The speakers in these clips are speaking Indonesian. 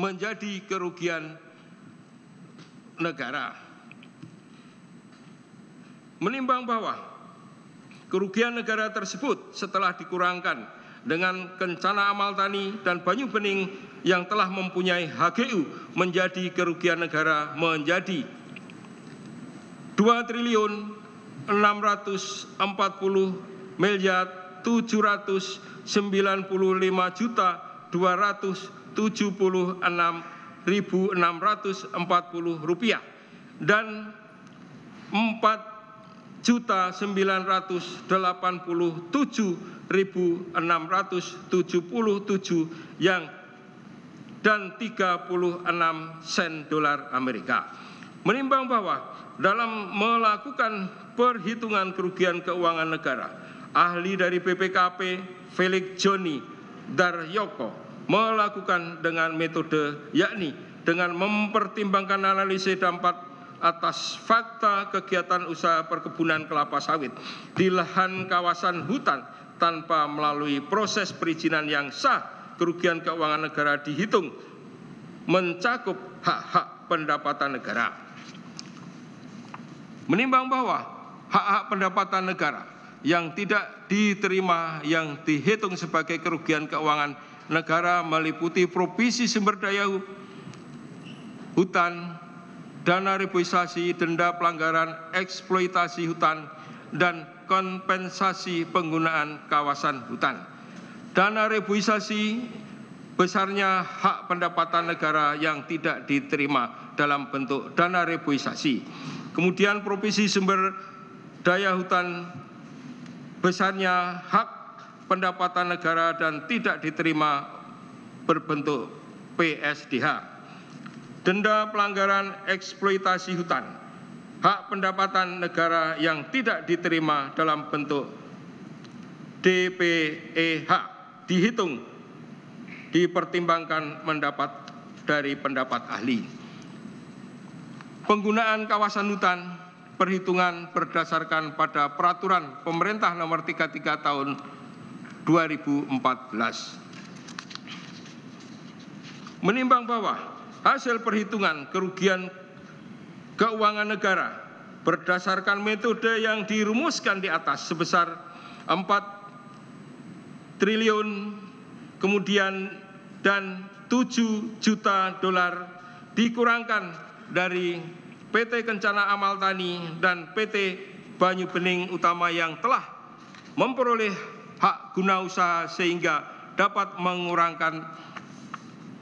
menjadi kerugian negara. Menimbang bahwa kerugian negara tersebut setelah dikurangkan dengan kencana amal tani dan banyu bening yang telah mempunyai HGU menjadi kerugian negara menjadi 2 triliun 640 miliar 795 juta rupiah dan empat juta yang dan 36 sen dolar Amerika. Menimbang bahwa dalam melakukan perhitungan kerugian keuangan negara, ahli dari BPKP Felix Joni Daryoko melakukan dengan metode yakni dengan mempertimbangkan analisis dampak atas fakta kegiatan usaha perkebunan kelapa sawit di lahan kawasan hutan tanpa melalui proses perizinan yang sah kerugian keuangan negara dihitung mencakup hak-hak pendapatan negara. Menimbang bahwa hak-hak pendapatan negara yang tidak diterima yang dihitung sebagai kerugian keuangan negara meliputi provinsi sumber daya hutan, dana reboisasi denda pelanggaran eksploitasi hutan, dan kompensasi penggunaan kawasan hutan. Dana reboisasi besarnya hak pendapatan negara yang tidak diterima dalam bentuk dana reboisasi. Kemudian provinsi sumber daya hutan besarnya hak pendapatan negara dan tidak diterima berbentuk PSDH. Denda pelanggaran eksploitasi hutan, hak pendapatan negara yang tidak diterima dalam bentuk DPEH dihitung dipertimbangkan mendapat dari pendapat ahli. Penggunaan kawasan hutan perhitungan berdasarkan pada peraturan pemerintah nomor 33 tahun 2014. Menimbang bahwa hasil perhitungan kerugian keuangan negara berdasarkan metode yang dirumuskan di atas sebesar 4 triliun kemudian dan 7 juta dolar dikurangkan dari PT Kencana Amal Tani dan PT Banyu Bening Utama yang telah memperoleh hak guna usaha sehingga dapat mengurangkan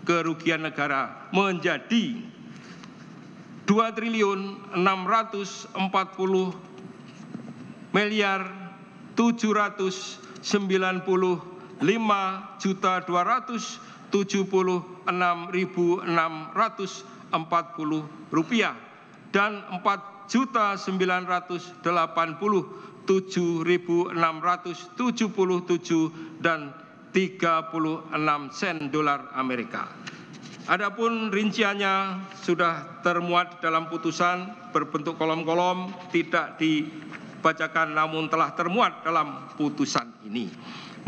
kerugian negara menjadi dua triliun enam ratus empat puluh miliar tujuh ratus sembilan puluh lima juta dua ratus tujuh puluh enam ribu enam ratus empat puluh rupiah dan empat sembilan ratus ratus delapan puluh puluh puluh tujuh tujuh tujuh enam enam dan tiga sen dolar Amerika. Adapun rinciannya sudah termuat dalam putusan berbentuk kolom-kolom tidak dibacakan namun telah termuat dalam putusan ini.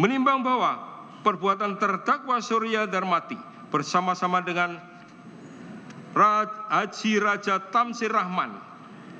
Menimbang bahwa perbuatan terdakwa Surya Darmati bersama-sama dengan Haji Raja Tamsir Rahman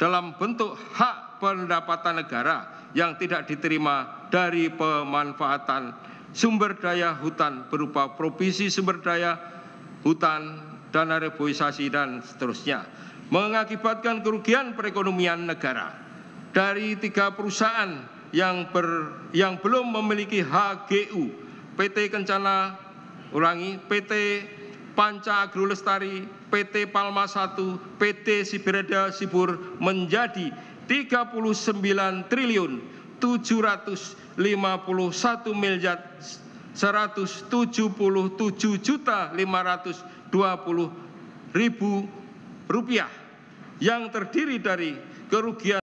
dalam bentuk hak pendapatan negara yang tidak diterima dari pemanfaatan sumber daya hutan berupa provisi sumber daya hutan, dana reboisasi, dan seterusnya. Mengakibatkan kerugian perekonomian negara dari tiga perusahaan yang, ber, yang belum memiliki HGU, PT Kencana Ulangi, PT Panca Agro lestari, PT Palma 1, PT Sibereda Sibur menjadi 39 triliun 751 miliar 177 juta 520 ribu rupiah yang terdiri dari kerugian